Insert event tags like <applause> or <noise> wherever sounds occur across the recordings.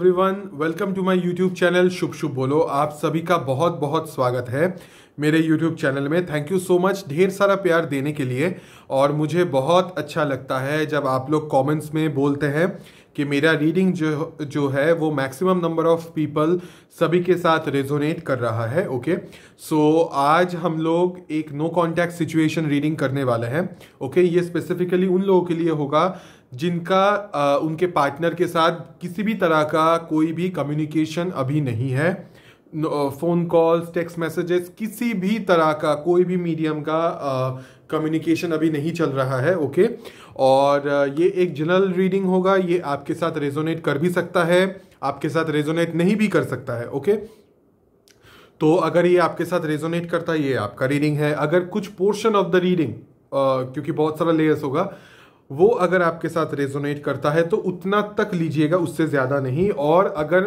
Everyone welcome to my YouTube channel शुभ शुभ बोलो आप सभी का बहुत बहुत स्वागत है मेरे यूट्यूब चैनल में थैंक यू सो मच ढेर सारा प्यार देने के लिए और मुझे बहुत अच्छा लगता है जब आप लोग कमेंट्स में बोलते हैं कि मेरा रीडिंग जो जो है वो मैक्सिमम नंबर ऑफ पीपल सभी के साथ रेजोनेट कर रहा है ओके okay? सो so, आज हम लोग एक नो कॉन्टैक्ट सिचुएशन रीडिंग करने वाले हैं ओके okay? ये स्पेसिफिकली उन लोगों के लिए होगा जिनका आ, उनके पार्टनर के साथ किसी भी तरह का कोई भी कम्युनिकेशन अभी नहीं है फ़ोन कॉल्स टेक्स्ट मैसेजेस किसी भी तरह का कोई भी मीडियम का कम्युनिकेशन अभी नहीं चल रहा है ओके और ये एक जनरल रीडिंग होगा ये आपके साथ रेजोनेट कर भी सकता है आपके साथ रेजोनेट नहीं भी कर सकता है ओके तो अगर ये आपके साथ रेजोनेट करता है ये आपका रीडिंग है अगर कुछ पोर्शन ऑफ द रीडिंग क्योंकि बहुत सारा लेयर्स होगा वो अगर आपके साथ रेजोनेट करता है तो उतना तक लीजिएगा उससे ज़्यादा नहीं और अगर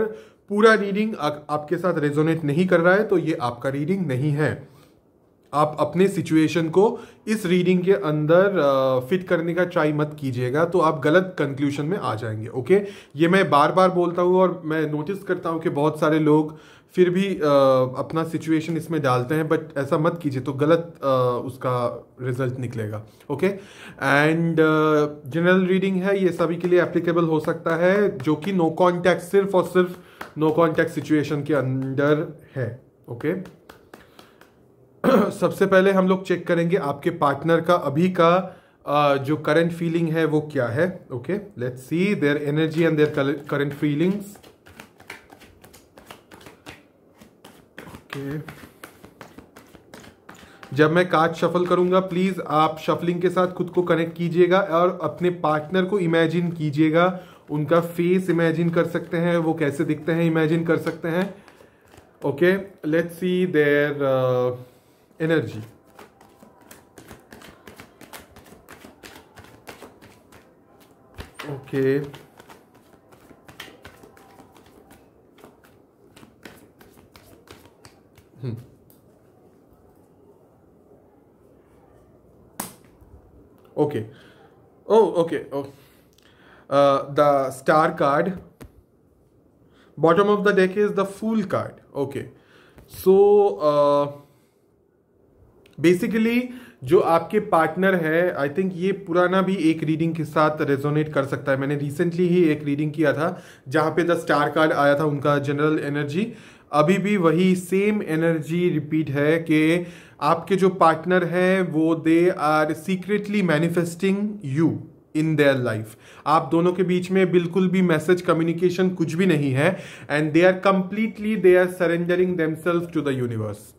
पूरा रीडिंग आपके साथ रेजोनेट नहीं कर रहा है तो ये आपका रीडिंग नहीं है आप अपने सिचुएशन को इस रीडिंग के अंदर फिट करने का ट्राई मत कीजिएगा तो आप गलत कंक्लूशन में आ जाएंगे ओके ये मैं बार बार बोलता हूँ और मैं नोटिस करता हूँ कि बहुत सारे लोग फिर भी आ, अपना सिचुएशन इसमें डालते हैं बट ऐसा मत कीजिए तो गलत आ, उसका रिजल्ट निकलेगा ओके एंड जनरल रीडिंग है ये सभी के लिए एप्लीकेबल हो सकता है जो कि नो कॉन्टैक्ट सिर्फ और सिर्फ नो कॉन्टैक्ट सिचुएशन के अंदर है ओके okay? <clears throat> सबसे पहले हम लोग चेक करेंगे आपके पार्टनर का अभी का आ, जो करेंट फीलिंग है वो क्या है okay let's see their energy and their current feelings okay जब मैं कार्ड शफल करूंगा प्लीज़ आप शफलिंग के साथ खुद को कनेक्ट कीजिएगा और अपने पार्टनर को इमेजिन कीजिएगा उनका फेस इमेजिन कर सकते हैं वो कैसे दिखते हैं इमेजिन कर सकते हैं okay let's see their energy okay Okay. Oh, okay. Oh. Uh, the star card. Bottom of the deck is the fool card. Okay. So, uh, basically जो आपके पार्टनर है आई थिंक ये पुराना भी एक रीडिंग के साथ रेजोनेट कर सकता है मैंने रिसेंटली ही एक रीडिंग किया था जहाँ पे द स्टार कार्ड आया था उनका जनरल एनर्जी अभी भी वही सेम एनर्जी रिपीट है कि आपके जो पार्टनर है वो they are secretly manifesting you in their life आप दोनों के बीच में बिल्कुल भी मैसेज कम्युनिकेशन कुछ भी नहीं है and they are completely they are surrendering themselves to the universe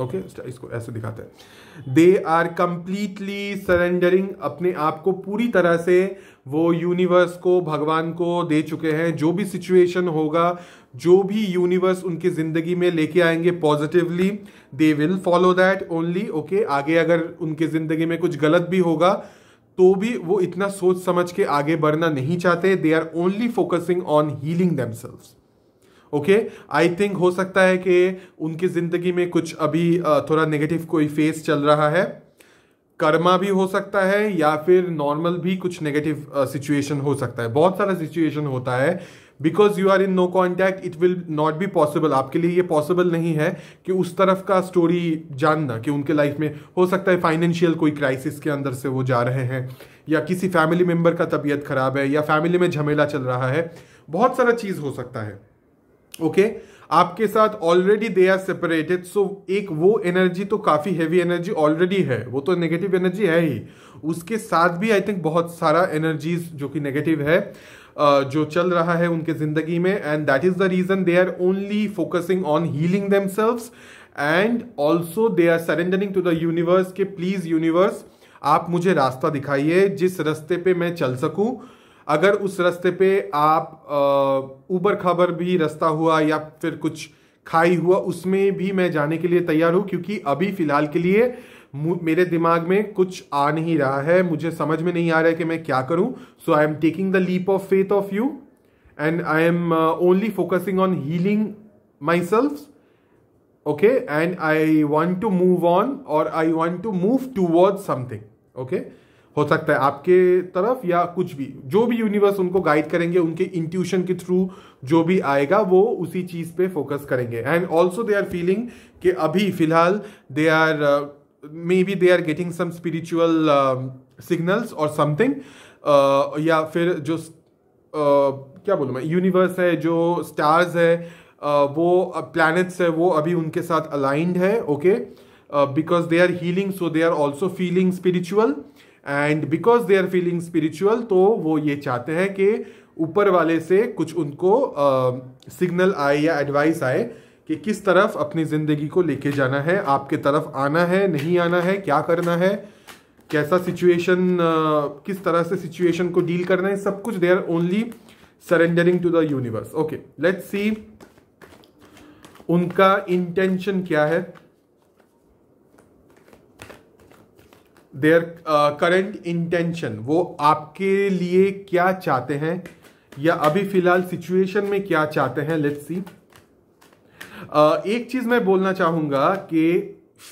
okay इसको ऐसे दिखाते हैं दे आर कंप्लीटली सरेंडरिंग अपने आप को पूरी तरह से वो यूनिवर्स को भगवान को दे चुके हैं जो भी सिचुएशन होगा जो भी यूनिवर्स उनकी ज़िंदगी में लेके आएंगे positively they will follow that only okay आगे अगर उनके ज़िंदगी में कुछ गलत भी होगा तो भी वो इतना सोच समझ के आगे बढ़ना नहीं चाहते they are only focusing on healing themselves okay I think हो सकता है कि उनकी ज़िंदगी में कुछ अभी थोड़ा नेगेटिव कोई फेस चल रहा है कर्मा भी हो सकता है या फिर नॉर्मल भी कुछ नेगेटिव सिचुएशन हो सकता है बहुत सारा सिचुएशन होता है because you are in no contact it will not be possible आपके लिए ये पॉसिबल नहीं है कि उस तरफ का स्टोरी जानना कि उनके लाइफ में हो सकता है फाइनेंशियल कोई क्राइसिस के अंदर से वो जा रहे हैं या किसी फैमिली मेम्बर का तबीयत खराब है या फैमिली में झमेला चल रहा है बहुत सारा चीज़ हो सकता है ओके okay? आपके साथ already they are separated so एक वो एनर्जी तो काफ़ी हैवी एनर्जी ऑलरेडी है वो तो नेगेटिव एनर्जी है ही उसके साथ भी आई थिंक बहुत सारा एनर्जीज जो कि नेगेटिव है जो चल रहा है उनके ज़िंदगी में and that is the reason they are only focusing on healing them and also they are surrendering to the universe के प्लीज़ यूनिवर्स आप मुझे रास्ता दिखाइए जिस रास्ते पे मैं चल सकूं अगर उस रास्ते पे आप ऊबर खबर भी रास्ता हुआ या फिर कुछ खाई हुआ उसमें भी मैं जाने के लिए तैयार हूं क्योंकि अभी फ़िलहाल के लिए मेरे दिमाग में कुछ आ नहीं रहा है मुझे समझ में नहीं आ रहा है कि मैं क्या करूं so I am taking the leap of faith of you and I am only focusing on healing myself okay and I want to move on और I want to move toward something okay हो सकता है आपके तरफ या कुछ भी जो भी यूनिवर्स उनको गाइड करेंगे उनके इंट्यूशन के थ्रू जो भी आएगा वो उसी चीज़ पे फोकस करेंगे and also they are feeling कि अभी फिलहाल they are maybe they are getting some spiritual signals और समथिंग या फिर जो uh, क्या बोलूँ मैं यूनिवर्स है जो स्टार्स है uh, वो प्लैनेट्स uh, है वो अभी उनके साथ अलाइंड है okay because they are healing so they are also feeling spiritual and because they are feeling spiritual तो वो ये चाहते हैं कि ऊपर वाले से कुछ उनको सिग्नल uh, आए या एडवाइस आए कि किस तरफ अपनी ज़िंदगी को लेके जाना है आपके तरफ आना है नहीं आना है क्या करना है कैसा सिचुएशन किस तरह से सिचुएशन को डील करना है सब कुछ they are only surrendering to the universe okay let's see उनका इंटेंशन क्या है देयर करंट इंटेंशन वो आपके लिए क्या चाहते हैं या अभी फिलहाल सिचुएशन में क्या चाहते हैं लेट्स सी एक चीज मैं बोलना चाहूंगा कि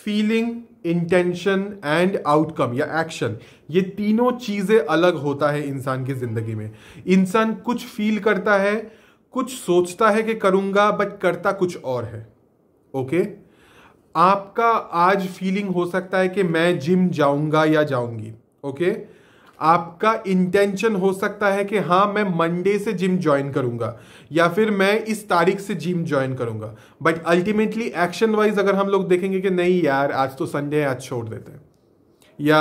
फीलिंग इंटेंशन एंड आउटकम या एक्शन ये तीनों चीज़ें अलग होता है इंसान की ज़िंदगी में इंसान कुछ फील करता है कुछ सोचता है कि करूंगा बट करता कुछ और है ओके okay? आपका आज फीलिंग हो सकता है कि मैं जिम जाऊंगा या जाऊंगी ओके okay? आपका इंटेंशन हो सकता है कि हाँ मैं मंडे से जिम ज्वाइन करूंगा या फिर मैं इस तारीख से जिम ज्वाइन करूंगा बट अल्टीमेटली एक्शन वाइज अगर हम लोग देखेंगे कि नहीं यार आज तो संडे है आज छोड़ देते हैं या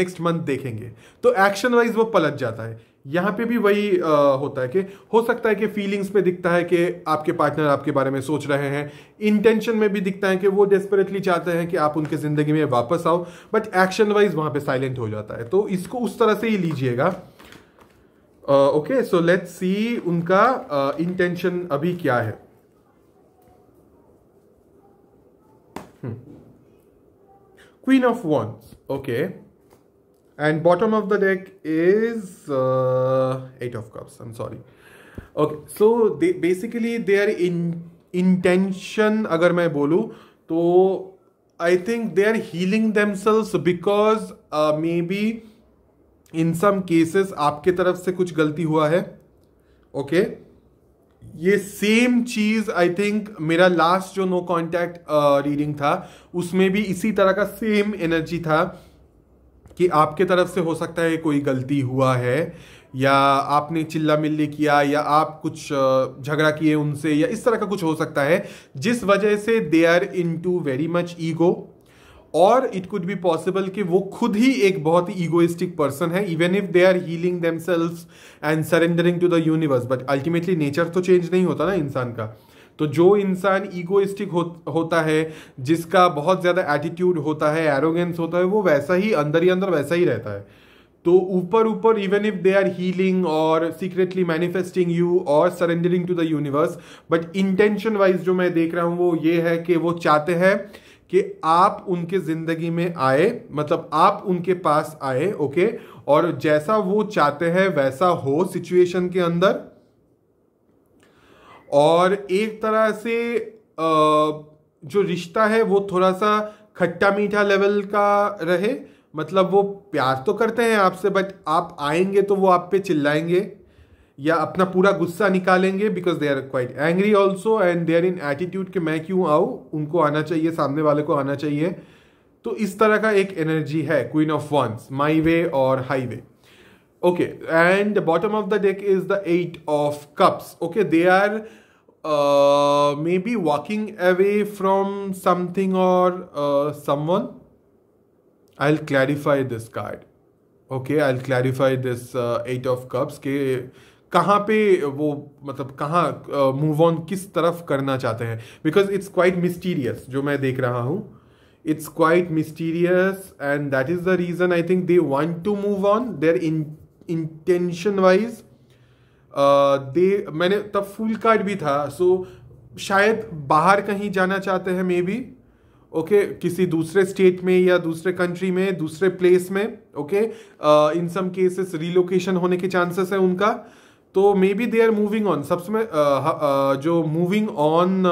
नेक्स्ट मंथ देखेंगे तो एक्शन वाइज वो पलट जाता है यहाँ पे भी वही आ, होता है कि हो सकता है कि फीलिंग्स में दिखता है कि आपके पार्टनर आपके बारे में सोच रहे हैं इंटेंशन में भी दिखता है कि वो डेस्परेटली चाहते हैं कि आप उनके ज़िंदगी में वापस आओ बट एक्शन वाइज वहाँ पे साइलेंट हो जाता है तो इसको उस तरह से ही लीजिएगा ओके सो लेट्स सी उनका इंटेंशन uh, अभी क्या है queen of wands okay and bottom of the deck is uh, eight of cups i'm sorry okay so they basically their in intention agar main bolu to i think they are healing themselves because uh, maybe in some cases आपके तरफ से कुछ गलती हुआ है okay okay? ये same चीज I think मेरा लास्ट जो नो कॉन्टैक्ट रीडिंग था उसमें भी इसी तरह का सेम एनर्जी था कि आपके तरफ से हो सकता है कोई गलती हुआ है या आपने चिल्ला मिल्ली किया या आप कुछ झगड़ा किए उनसे या इस तरह का कुछ हो सकता है जिस वजह से they are into very much ego और इट कुड बी पॉसिबल कि वो खुद ही एक बहुत ही ईगोइस्टिक पर्सन है even if they are healing themselves and surrendering to the universe but ultimately nature तो चेंज नहीं होता ना इंसान का तो जो इंसान ईगोइस्टिक हो, होता है जिसका बहुत ज़्यादा एटीट्यूड होता है एरोगेंस होता है वो वैसा ही अंदर ही अंदर वैसा ही रहता है तो ऊपर ऊपर even if they are healing और सीक्रेटली मैनिफेस्टिंग यू और surrendering to the universe but intention wise जो मैं देख रहा हूँ वो ये है कि वो चाहते हैं कि आप उनके ज़िंदगी में आए मतलब आप उनके पास आए ओके और जैसा वो चाहते हैं वैसा हो सिचुएशन के अंदर और एक तरह से जो रिश्ता है वो थोड़ा सा खट्टा मीठा लेवल का रहे मतलब वो प्यार तो करते हैं आपसे बट आप आएंगे तो वो आप पे चिल्लाएंगे या अपना पूरा गुस्सा निकालेंगे because they are quite angry also and they are in attitude कि मैं क्यों आऊँ उनको आना चाहिए सामने वाले को आना चाहिए तो इस तरह का एक एनर्जी है queen of wands my way और highway okay and bottom of the deck is the eight of cups okay they are maybe walking away from something और someone I i'll clarify this card okay I clarify this eight of cups के कहाँ पे वो मतलब कहाँ move uh, on किस तरफ करना चाहते हैं बिकॉज इट्स क्वाइट मिस्टीरियस जो मैं देख रहा हूँ it's quite mysterious and that is the reason I think they want to move on their in intention wise they मैंने तब फुल कार्ड भी था सो शायद बाहर कहीं जाना चाहते हैं मे बी ओके किसी दूसरे स्टेट में या दूसरे कंट्री में दूसरे प्लेस में okay in some cases relocation होने के चांसेस है उनका तो maybe they are moving on सबसे में जो मूविंग ऑन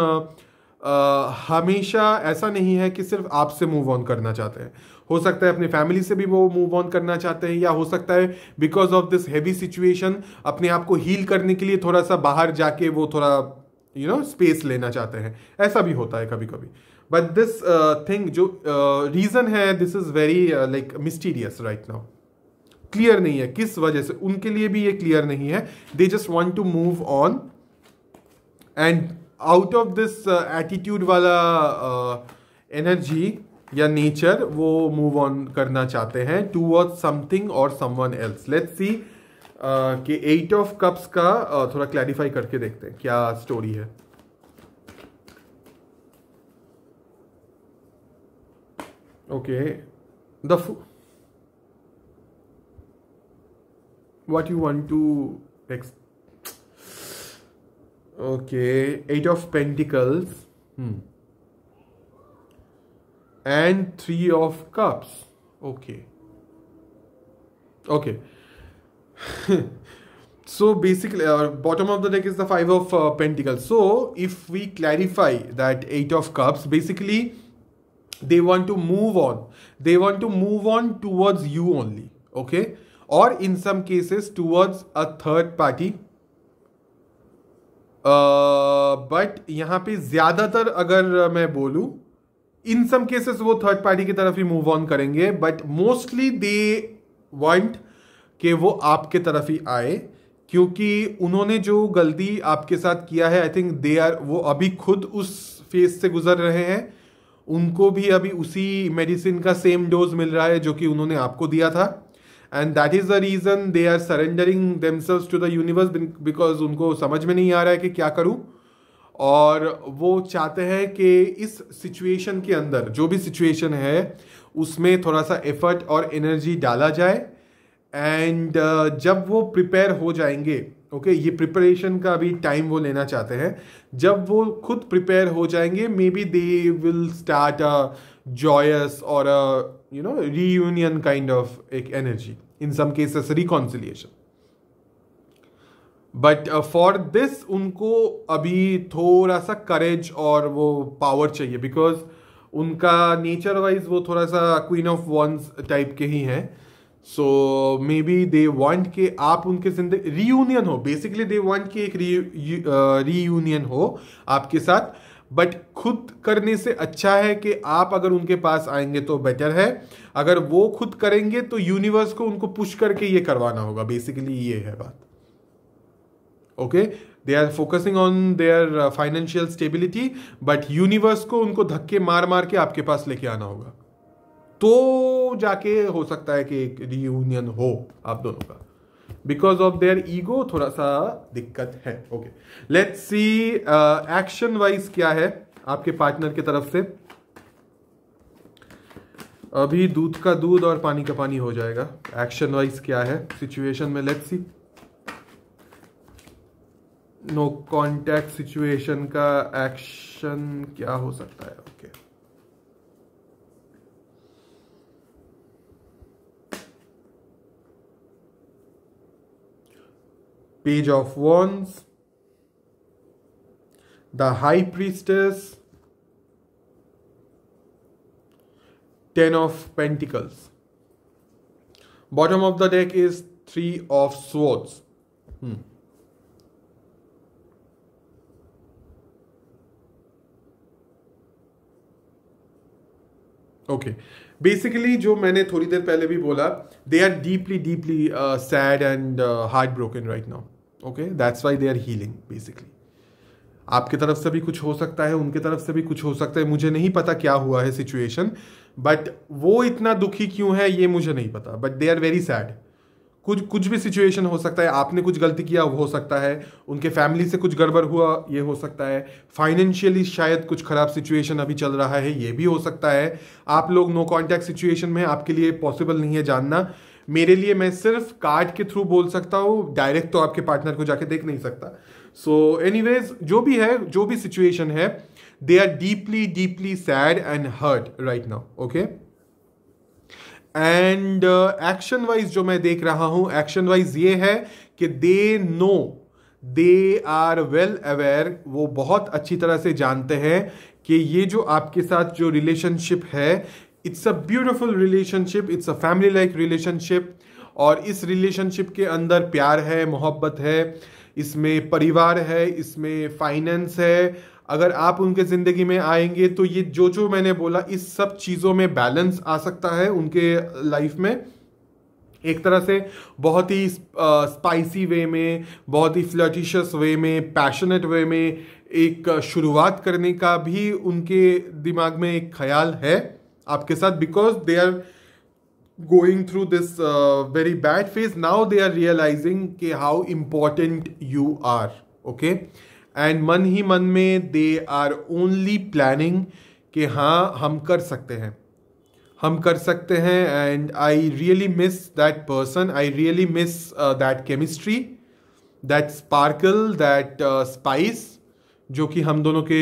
हमेशा ऐसा नहीं है कि सिर्फ आपसे मूव ऑन करना चाहते हैं हो सकता है अपनी फैमिली से भी वो मूव ऑन करना चाहते हैं या हो सकता है because of this heavy situation अपने आप को हील करने के लिए थोड़ा सा बाहर जाके वो थोड़ा यू नो स्पेस लेना चाहते हैं ऐसा भी होता है कभी कभी बट दिस थिंग जो रीज़न uh, है this is very like mysterious right now clear नहीं है किस वजह से उनके लिए भी ये क्लियर नहीं है they just want to move on and out of this attitude वाला एनर्जी uh, या नेचर वो मूव ऑन करना चाहते हैं टू वर्ड समथिंग और समवन एल्स लेट्स सी कि एट ऑफ कप्स का uh, थोड़ा क्लैरिफाई करके देखते हैं क्या स्टोरी है okay the what you want to next okay eight of pentacles hmm and three of cups okay okay <laughs> so basically our uh, bottom of the deck is the five of uh, pentacles so if we clarify that eight of cups basically they want to move on they want to move on towards you only okay or in some cases towards a third party uh, but uh, यहाँ पे ज़्यादातर अगर uh, मैं बोलूँ in some cases वो third party की तरफ ही मूव ऑन करेंगे बट मोस्टली दे वांट के वो आपके तरफ ही आए क्योंकि उन्होंने जो गलती आपके साथ किया है आई थिंक दे आर वो अभी खुद उस फेज से गुजर रहे हैं उनको भी अभी उसी मेडिसिन का सेम डोज मिल रहा है जो कि उन्होंने आपको दिया था and that is the reason they are surrendering themselves to the universe because उनको समझ में नहीं आ रहा है कि क्या करूँ और वो चाहते हैं कि इस सिचुएशन के अंदर जो भी सिचुएशन है उसमें थोड़ा सा एफर्ट और एनर्जी डाला जाए एंड uh, जब वो प्रिपेयर हो जाएंगे ओके okay, ये प्रिपरेशन का भी टाइम वो लेना चाहते हैं जब वो खुद प्रिपेयर हो जाएंगे maybe they will start a joyous और you know reunion kind of एक energy in some cases reconciliation but for this उनको अभी थोड़ा सा करेज और वो पावर चाहिए बिकॉज उनका नेचर वाइज वो थोड़ा सा क्वीन ऑफ वंस टाइप के ही हैं सो मे बी दे वांट के आप उनके जिंदगी रीयूनियन हो बेसिकली दे वांट के एक रीयूनियन uh, हो आपके साथ बट खुद करने से अच्छा है कि आप अगर उनके पास आएंगे तो बेटर है अगर वो खुद करेंगे तो यूनिवर्स को उनको पुश करके ये करवाना होगा बेसिकली ये है बात okay they are focusing on their financial stability but universe को उनको धक्के मार मार के आपके पास लेके आना होगा तो जाके हो सकता है कि एक रीयूनियन हो आप दोनों का बिकॉज ऑफ देयर ईगो थोड़ा सा दिक्कत है okay let's see action wise क्या है आपके पार्टनर की तरफ से अभी दूध का दूध और पानी का पानी हो जाएगा एक्शन वाइज क्या है सिचुएशन में let's see no contact situation का एक्शन क्या हो सकता है okay page of wands the high priestess ten of pentacles bottom of the deck is three of swords hmm okay basically जो मैंने थोड़ी देर पहले भी बोला they are deeply deeply sad and heartbroken right now okay that's why they are healing basically आपके तरफ से भी कुछ हो सकता है उनके तरफ से भी कुछ हो सकता है मुझे नहीं पता क्या हुआ है सिचुएशन बट वो इतना दुखी क्यों है ये मुझे नहीं पता but they are very sad कुछ कुछ भी सिचुएशन हो सकता है आपने कुछ गलती किया हो सकता है उनके फैमिली से कुछ गड़बड़ हुआ ये हो सकता है फाइनेंशियली शायद कुछ ख़राब सिचुएशन अभी चल रहा है ये भी हो सकता है आप लोग नो कॉन्टैक्ट सिचुएशन में आपके लिए पॉसिबल नहीं है जानना मेरे लिए मैं सिर्फ कार्ड के थ्रू बोल सकता हूँ डायरेक्ट तो आपके पार्टनर को जाके देख नहीं सकता सो एनी जो भी है जो भी सिचुएशन है they are deeply deeply sad and hurt right now okay and action wise जो मैं देख रहा हूं एक्शन वाइज ये है कि they know they are well aware वो बहुत अच्छी तरह से जानते हैं कि ये जो आपके साथ जो रिलेशनशिप है it's a beautiful relationship it's a family like relationship और इस रिलेशनशिप के अंदर प्यार है मोहब्बत है इसमें परिवार है इसमें फाइनेंस है अगर आप उनके ज़िंदगी में आएंगे तो ये जो जो मैंने बोला इस सब चीज़ों में बैलेंस आ सकता है उनके लाइफ में एक तरह से बहुत ही स्पाइसी वे में बहुत ही फ्लटिशस वे में पैशनेट वे में एक शुरुआत करने का भी उनके दिमाग में एक ख्याल है आपके साथ because they are going through this very bad phase now they are realising के how important you are okay and मन ही मन में दे आर ओनली प्लानिंग कि हाँ हम कर सकते हैं हम कर सकते हैं and I really miss that person I really miss that chemistry that sparkle that spice जो कि हम दोनों के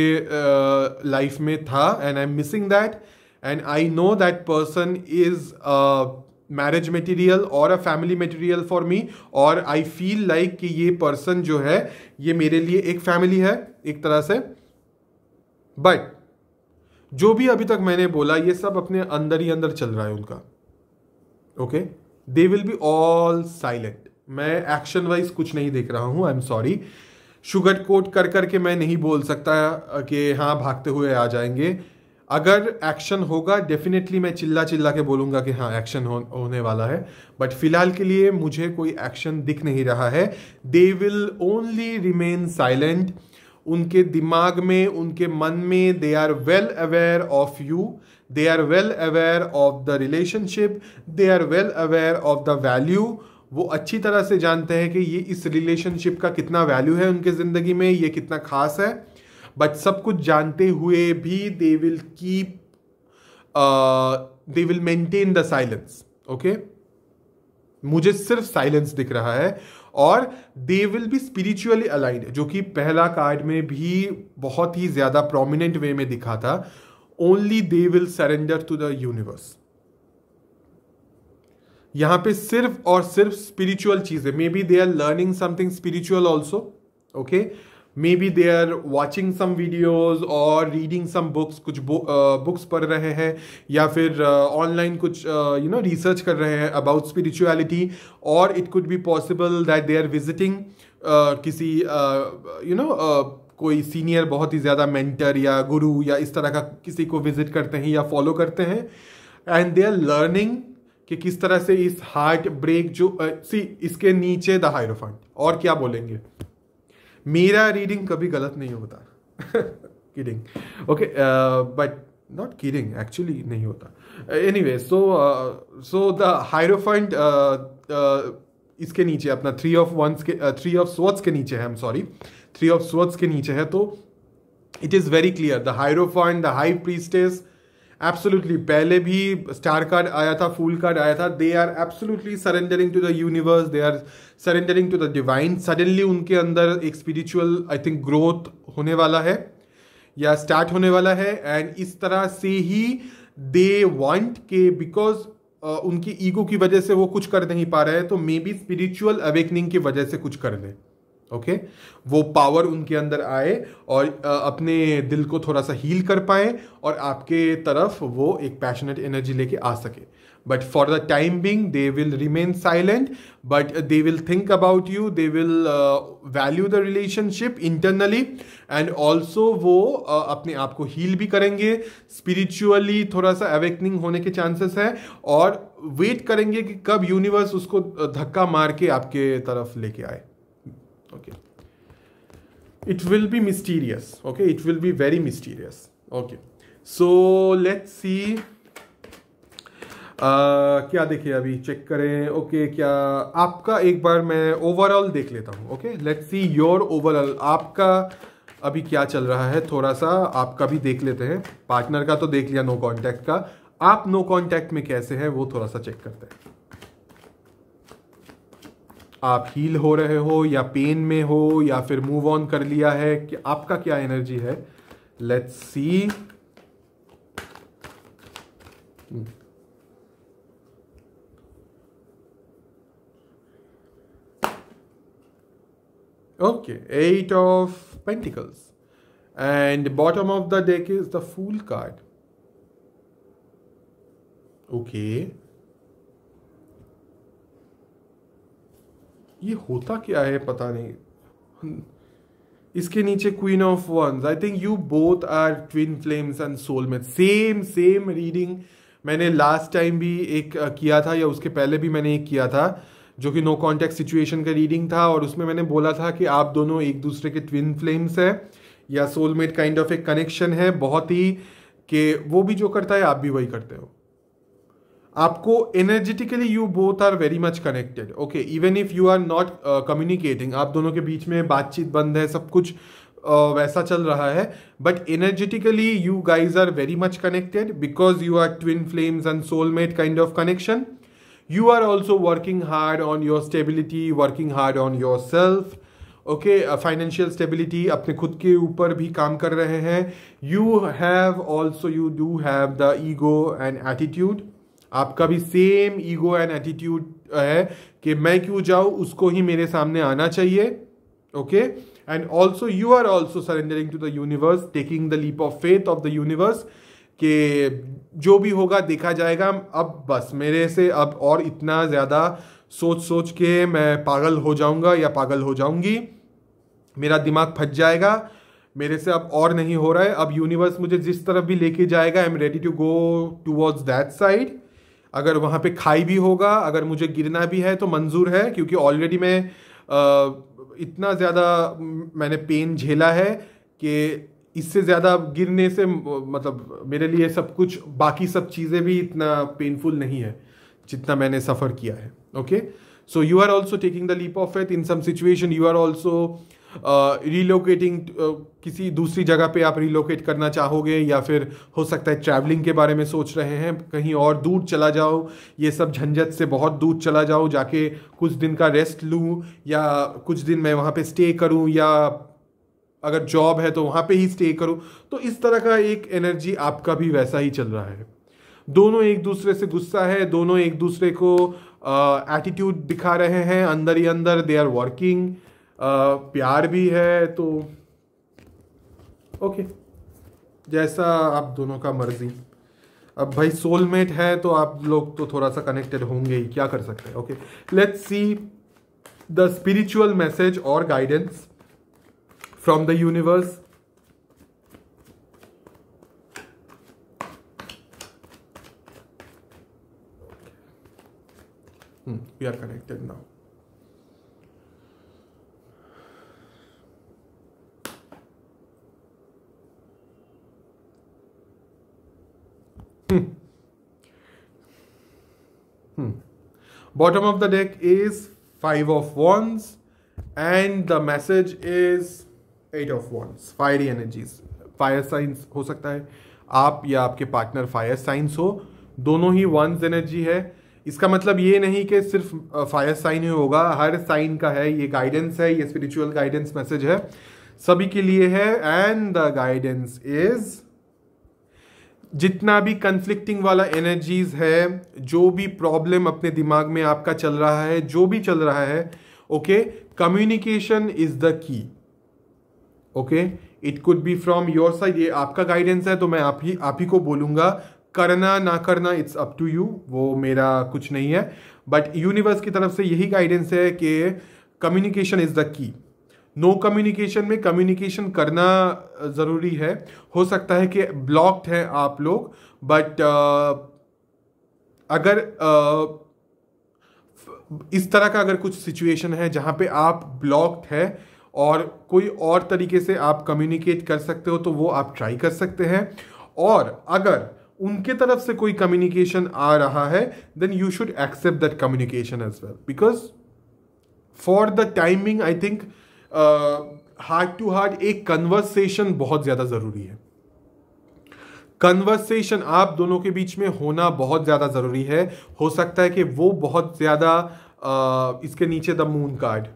लाइफ uh, में था and I am missing that and I know that person is marriage material और a family material for me और I feel like कि ये पर्सन जो है ये मेरे लिए एक फैमिली है एक तरह से बट जो भी अभी तक मैंने बोला ये सब अपने अंदर ही अंदर चल रहा है उनका okay they will be all silent मैं एक्शन वाइज कुछ नहीं देख रहा हूं I am sorry sugar coat कर करके मैं नहीं बोल सकता कि हाँ भागते हुए आ जाएंगे अगर एक्शन होगा डेफिनेटली मैं चिल्ला चिल्ला के बोलूँगा कि हाँ एक्शन हो, होने वाला है बट फिलहाल के लिए मुझे कोई एक्शन दिख नहीं रहा है they will only remain silent उनके दिमाग में उनके मन में they are well aware of you they are well aware of the relationship they are well aware of the value वो अच्छी तरह से जानते हैं कि ये इस रिलेशनशिप का कितना वैल्यू है उनके ज़िंदगी में ये कितना खास है बट सब कुछ जानते हुए भी they will keep they will maintain the silence okay मुझे सिर्फ साइलेंस दिख रहा है और they will be spiritually aligned जो कि पहला कार्ड में भी बहुत ही ज़्यादा प्रोमिनेंट वे में दिखा था only they will surrender to the universe यहां पे सिर्फ और सिर्फ स्पिरिचुअल चीज़ें maybe they are learning something spiritual also okay maybe they are watching some videos और रीडिंग सम बुक्स कुछ बुक्स पढ़ रहे हैं या फिर ऑनलाइन कुछ यू नो रिसर्च कर रहे हैं अबाउट स्पिरिचुअलिटी और it could be possible that they are visiting किसी यू नो कोई सीनियर बहुत ही ज़्यादा मेंटर या गुरु या इस तरह का किसी को विजिट करते हैं या फॉलो करते हैं एंड दे आर लर्निंग कि किस तरह से इस हार्ट ब्रेक जो सी इसके नीचे द हायरोफंट और क्या बोलेंगे मेरा रीडिंग कभी गलत नहीं होता kidding okay but not kidding actually नहीं होता any way so so the हायरोफंट इसके नीचे अपना थ्री ऑफ वंस के थ्री ऑफ स्वट्स के नीचे है I am sorry three of swords के नीचे है तो it is very clear the hierophant the high priestess absolutely पहले भी स्टार कार्ड आया था फूल कार्ड आया था they are absolutely surrendering to the universe they are surrendering to the divine suddenly उनके अंदर एक स्पिरिचुअल आई थिंक ग्रोथ होने वाला है या स्टार्ट होने वाला है एंड इस तरह से ही दे वांट के बिकॉज उनकी ईगो की वजह से वो कुछ कर नहीं पा रहे हैं तो मे बी स्पिरिचुअल अवेकनिंग की वजह से कुछ कर दें ओके वो पावर उनके अंदर आए और अपने दिल को थोड़ा सा हील कर पाए और आपके तरफ वो एक पैशनेट एनर्जी लेके आ सके but for the time being they will remain silent but they will think about you they will value the relationship internally and also वो uh, अपने आप को हील भी करेंगे स्पिरिचुअली थोड़ा सा अवेकनिंग होने के चांसेस है और वेट करेंगे कि कब यूनिवर्स उसको धक्का मार के आपके तरफ लेके आए okay it will be mysterious okay it will be very mysterious okay so let's see uh, uh, क्या देखिए अभी चेक करें ओके क्या आपका एक बार मैं ओवरऑल देख लेता हूँ okay let's see your overall आपका अभी क्या चल रहा है थोड़ा सा आपका भी देख लेते हैं पार्टनर का तो देख लिया नो कांटेक्ट कॉन्टैक्ट का आप नो कांटेक्ट कॉन्टैक्ट में कैसे हैं वो थोड़ा सा चेक करते हैं आप हील हो रहे हो या पेन में हो या फिर मूव ऑन कर लिया है कि आपका क्या एनर्जी है let's see okay eight of pentacles and bottom of the deck is the fool card okay ये होता क्या है पता नहीं इसके नीचे queen of wands I think you both are twin flames and soulmate same same reading मैंने last time भी एक किया था या उसके पहले भी मैंने एक किया था जो कि नो कॉन्टेक्ट सिचुएशन का रीडिंग था और उसमें मैंने बोला था कि आप दोनों एक दूसरे के ट्विन फ्लेम्स हैं या सोलमेट काइंड ऑफ एक कनेक्शन है बहुत ही कि वो भी जो करता है आप भी वही करते हो आपको energetically you both are very much connected okay even if you are not communicating आप दोनों के बीच में बातचीत बंद है सब कुछ uh, वैसा चल रहा है but energetically you guys are very much connected because you are twin flames and soulmate kind of connection you are also working hard on your stability working hard on your self okay financial stability अपने खुद के ऊपर भी काम कर रहे हैं you have also you do have the ego and attitude आपका भी सेम ईगो एंड एटीट्यूड है कि मैं क्यों जाऊँ उसको ही मेरे सामने आना चाहिए okay and also you are also surrendering to the universe taking the leap of faith of the universe कि जो भी होगा देखा जाएगा अब बस मेरे से अब और इतना ज़्यादा सोच सोच के मैं पागल हो जाऊंगा या पागल हो जाऊंगी मेरा दिमाग फंस जाएगा मेरे से अब और नहीं हो रहा है अब यूनिवर्स मुझे जिस तरफ भी लेके जाएगा I am ready to go towards that side अगर वहाँ पे खाई भी होगा अगर मुझे गिरना भी है तो मंजूर है क्योंकि ऑलरेडी मैं इतना ज़्यादा मैंने पेन झेला है कि इससे ज़्यादा गिरने से मतलब मेरे लिए सब कुछ बाकी सब चीज़ें भी इतना पेनफुल नहीं है जितना मैंने सफ़र किया है okay so you are also taking the leap of faith in some situation you are also relocating किसी दूसरी जगह पे आप रिलोकेट करना चाहोगे या फिर हो सकता है ट्रैवलिंग के बारे में सोच रहे हैं कहीं और दूर चला जाओ ये सब झंझट से बहुत दूर चला जाओ जाके कुछ दिन का रेस्ट लूँ या कुछ दिन मैं वहाँ पे स्टे करूँ या अगर जॉब है तो वहाँ पे ही स्टे करूँ तो इस तरह का एक एनर्जी आपका भी वैसा ही चल रहा है दोनों एक दूसरे से गुस्सा है दोनों एक दूसरे को एटीट्यूड दिखा रहे हैं अंदर ही अंदर दे आर वर्किंग प्यार भी है तो ओके जैसा आप दोनों का मर्जी अब भाई सोलमेट है तो आप लोग तो थोड़ा सा कनेक्टेड होंगे ही क्या कर सकते हैं okay let's see the spiritual message और guidance from the universe we are connected now bottom of the deck is five of wands and the message is eight of wands fire energies fire signs हो सकता है आप या आपके partner fire signs हो दोनों ही once energy है इसका मतलब ये नहीं कि सिर्फ फायर साइन ही होगा हर साइन का है ये गाइडेंस है ये स्पिरिचुअल गाइडेंस मैसेज है सभी के लिए है एंड द गाइडेंस इज़ जितना भी कंफ्लिक्टिंग वाला एनर्जीज है जो भी प्रॉब्लम अपने दिमाग में आपका चल रहा है जो भी चल रहा है okay communication is the key okay it could be from your side ये आपका गाइडेंस है तो मैं आप ही आप ही को बोलूँगा करना ना करना इट्स अप टू यू वो मेरा कुछ नहीं है बट यूनिवर्स की तरफ से यही गाइडेंस है कि communication is the key no communication में कम्युनिकेशन करना ज़रूरी है हो सकता है कि ब्लॉक्ड हैं आप लोग बट अगर uh, इस तरह का अगर कुछ सिचुएशन है जहाँ पे आप ब्लॉक्ड है और कोई और तरीके से आप कम्युनिकेट कर सकते हो तो वो आप ट्राई कर सकते हैं और अगर उनके तरफ से कोई कम्युनिकेशन आ रहा है then you should accept that communication as well because for the timing I think heart to heart एक कन्वर्सेशन बहुत ज़्यादा ज़रूरी है कन्वर्सेशन आप दोनों के बीच में होना बहुत ज़्यादा ज़रूरी है हो सकता है कि वो बहुत ज़्यादा इसके नीचे the moon card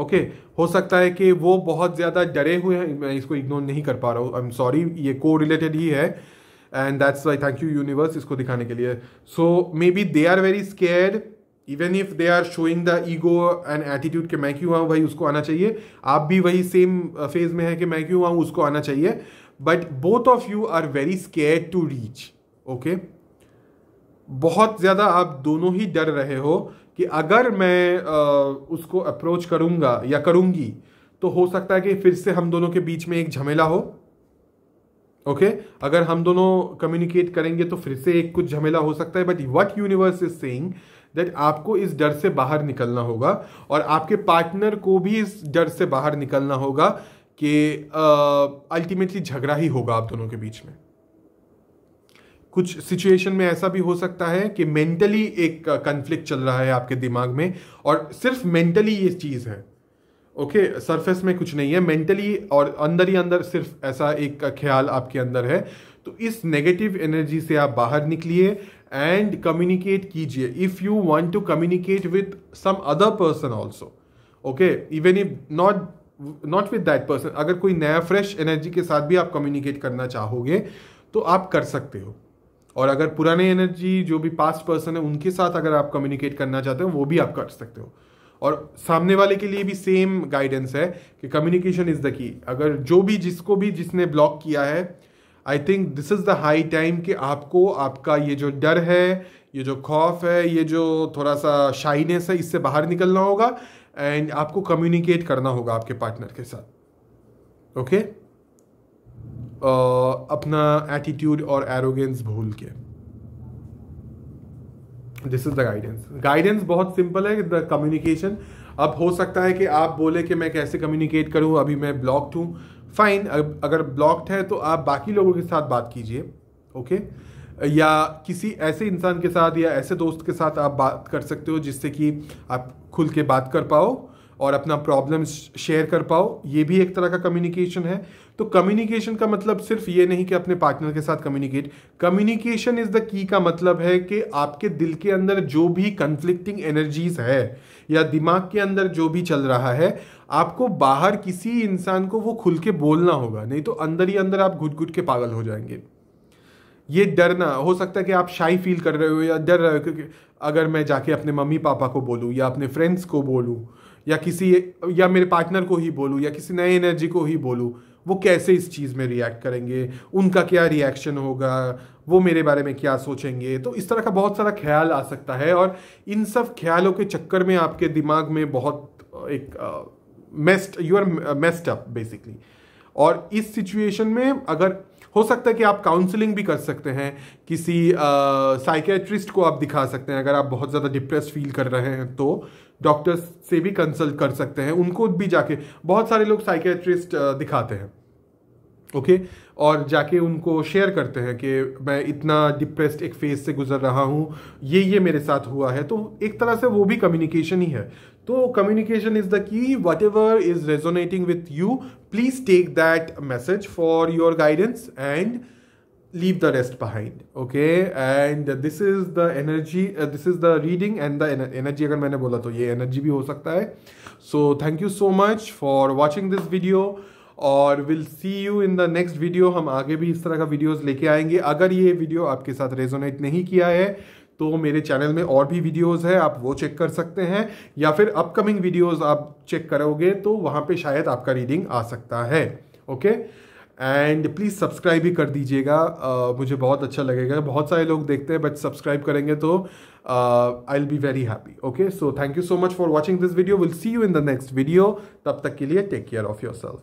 okay okay, हो सकता है कि वो बहुत ज़्यादा डरे हुए हैं मैं इसको इग्नोर नहीं कर पा रहा हूँ आई एम सॉरी ये को रिलेटेड ही है and that's why thank you universe इसको दिखाने के लिए so maybe they are very scared even if they are showing the ego and attitude कि मैं क्यों आऊँ भाई उसको आना चाहिए आप भी वही सेम फेज uh, में है कि मैं क्यों आऊँ उसको आना चाहिए but both of you are very scare to reach okay बहुत ज़्यादा आप दोनों ही डर रहे हो कि अगर मैं आ, uh, उसको अप्रोच करूँगा या करूँगी तो हो सकता है कि फिर से हम दोनों के बीच में एक झमेला हो ओके okay? अगर हम दोनों कम्युनिकेट करेंगे तो फिर से एक कुछ झमेला हो सकता है but what universe is saying that आपको इस डर से बाहर निकलना होगा और आपके पार्टनर को भी इस डर से बाहर निकलना होगा कि अल्टीमेटली झगड़ा ही होगा आप दोनों के बीच में कुछ सिचुएशन में ऐसा भी हो सकता है कि मेंटली एक कन्फ्लिक्ट चल रहा है आपके दिमाग में और सिर्फ मेंटली ये चीज़ है ओके okay, सरफेस में कुछ नहीं है मेंटली और अंदर ही अंदर सिर्फ ऐसा एक ख्याल आपके अंदर है तो इस नेगेटिव एनर्जी से आप बाहर निकलिए एंड कम्युनिकेट कीजिए if you want to communicate with some other person also okay even if not not with that person अगर कोई नया फ्रेश एनर्जी के साथ भी आप कम्युनिकेट करना चाहोगे तो आप कर सकते हो और अगर पुराने एनर्जी जो भी पास्ट पर्सन है उनके साथ अगर आप कम्युनिकेट करना चाहते हो वो भी आप कर सकते हो और सामने वाले के लिए भी सेम गाइडेंस है कि कम्युनिकेशन इज़ द की अगर जो भी जिसको भी जिसने ब्लॉक किया है I think this is the high time कि आपको आपका ये जो डर है ये जो खौफ है ये जो थोड़ा सा शाइनेस है इससे बाहर निकलना होगा एंड आपको कम्युनिकेट करना होगा आपके पार्टनर के साथ ओके okay? uh, अपना एटीट्यूड और एरोगेंस भूल के this is the guidance guidance बहुत सिंपल है द कम्युनिकेशन अब हो सकता है कि आप बोले कि मैं कैसे कम्युनिकेट करूं अभी मैं ब्लॉक्ड हूं फाइन अगर ब्लॉक्ड है तो आप बाकी लोगों के साथ बात कीजिए ओके या किसी ऐसे इंसान के साथ या ऐसे दोस्त के साथ आप बात कर सकते हो जिससे कि आप खुल के बात कर पाओ और अपना प्रॉब्लम शेयर कर पाओ ये भी एक तरह का कम्युनिकेशन है तो कम्युनिकेशन का मतलब सिर्फ ये नहीं कि अपने पार्टनर के साथ कम्युनिकेट कम्युनिकेशन इज द की का मतलब है कि आपके दिल के अंदर जो भी कन्फ्लिक्टिंग एनर्जीज है या दिमाग के अंदर जो भी चल रहा है आपको बाहर किसी इंसान को वो खुल के बोलना होगा नहीं तो अंदर ही अंदर आप घुट घुट के पागल हो जाएंगे ये डरना हो सकता है कि आप शाई फील कर रहे हो या डर रहे हो क्योंकि अगर मैं जाके अपने मम्मी पापा को बोलूँ या अपने फ्रेंड्स को बोलूँ या किसी या मेरे पार्टनर को ही बोलूँ या किसी नए एनर्जी को ही बोलूँ वो कैसे इस चीज़ में रिएक्ट करेंगे उनका क्या रिएक्शन होगा वो मेरे बारे में क्या सोचेंगे तो इस तरह का बहुत सारा ख्याल आ सकता है और इन सब ख्यालों के चक्कर में आपके दिमाग में बहुत एक messed you are messed up basically और इस सिचुएशन में अगर हो सकता है कि आप काउंसलिंग भी कर सकते हैं किसी साइकेट्रिस्ट को आप दिखा सकते हैं अगर आप बहुत ज़्यादा डिप्रेस फील कर रहे हैं तो डॉक्टर्स से भी कंसल्ट कर सकते हैं उनको भी जाके बहुत सारे लोग साइकेट्रिस्ट दिखाते हैं ओके okay? और जाके उनको शेयर करते हैं कि मैं इतना डिप्रेस्ड एक फेज से गुजर रहा हूँ ये ये मेरे साथ हुआ है तो एक तरह से वो भी कम्युनिकेशन ही है तो communication is the key whatever is resonating with you please take that message for your guidance and leave the rest behind okay and this is the energy uh, this is the reading and the energy अगर मैंने बोला तो ये energy भी हो सकता है so thank you so much for watching this video और will see you in the next video हम आगे भी इस तरह का वीडियोस लेके आएंगे अगर ये वीडियो आपके साथ रेजोनेट नहीं किया है तो मेरे चैनल में और भी वीडियोस है आप वो चेक कर सकते हैं या फिर अपकमिंग वीडियोस आप चेक करोगे तो वहाँ पे शायद आपका रीडिंग आ सकता है okay okay? And please subscribe भी कर दीजिएगा uh, मुझे बहुत अच्छा लगेगा बहुत सारे लोग देखते हैं बट सब्सक्राइब करेंगे तो I will be very happy okay so thank you so much for watching this video will see you in the next video तब तक के लिए take care of your self